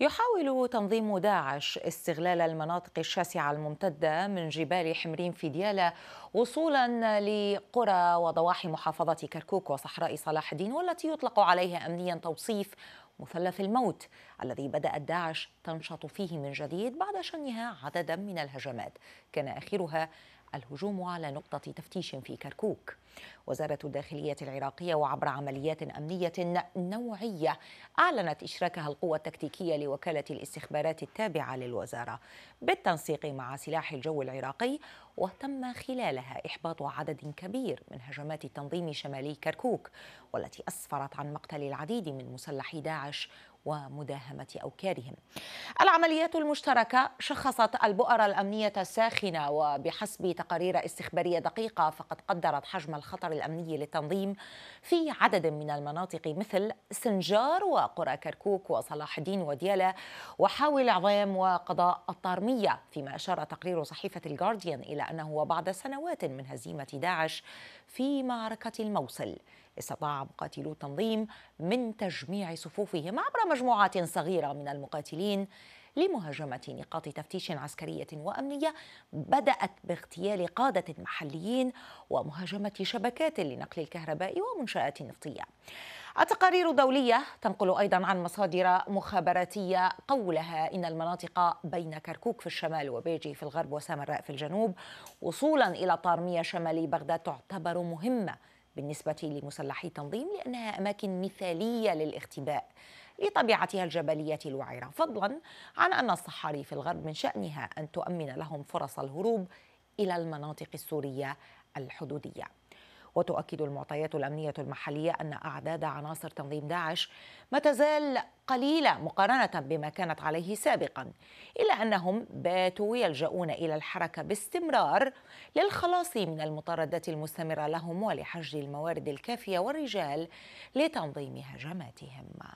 يحاول تنظيم داعش استغلال المناطق الشاسعة الممتدة من جبال حمرين في ديالى وصولا لقرى وضواحي محافظة كركوك وصحراء صلاح الدين والتي يطلق عليها أمنيا توصيف مثلث الموت الذي بدأت داعش تنشط فيه من جديد بعد شنها عددا من الهجمات كان آخرها الهجوم على نقطة تفتيش في كركوك. وزارة الداخلية العراقية وعبر عمليات أمنية نوعية أعلنت إشراكها القوة التكتيكية لوكالة الاستخبارات التابعة للوزارة بالتنسيق مع سلاح الجو العراقي وتم خلالها إحباط عدد كبير من هجمات التنظيم شمالي كركوك والتي أسفرت عن مقتل العديد من مسلحي داعش slash ومداهمة أوكارهم العمليات المشتركة شخصت البؤر الأمنية الساخنة وبحسب تقارير استخبارية دقيقة فقد قدرت حجم الخطر الأمني للتنظيم في عدد من المناطق مثل سنجار وقرى كركوك وصلاح الدين وديالة وحاوي العظام وقضاء الطارمية فيما أشار تقرير صحيفة الجارديان إلى أنه وبعد سنوات من هزيمة داعش في معركة الموصل استطاع مقاتلو التنظيم من تجميع صفوفهم عبر مجموعات صغيرة من المقاتلين لمهاجمة نقاط تفتيش عسكرية وأمنية بدأت باغتيال قادة محليين ومهاجمة شبكات لنقل الكهرباء ومنشآت نفطية. التقارير الدولية تنقل أيضا عن مصادر مخابراتية قولها إن المناطق بين كركوك في الشمال وبيجي في الغرب وسامراء في الجنوب وصولا إلى طارمية شمالي بغداد تعتبر مهمة بالنسبة لمسلحي التنظيم لأنها أماكن مثالية للاختباء لطبيعتها الجبلية الوعرة فضلا عن أن الصحاري في الغرب من شأنها أن تؤمن لهم فرص الهروب إلى المناطق السورية الحدودية وتؤكد المعطيات الأمنية المحلية أن أعداد عناصر تنظيم داعش ما تزال قليلة مقارنة بما كانت عليه سابقا إلا أنهم باتوا يلجؤون إلى الحركة باستمرار للخلاص من المطاردات المستمرة لهم ولحجز الموارد الكافية والرجال لتنظيم هجماتهم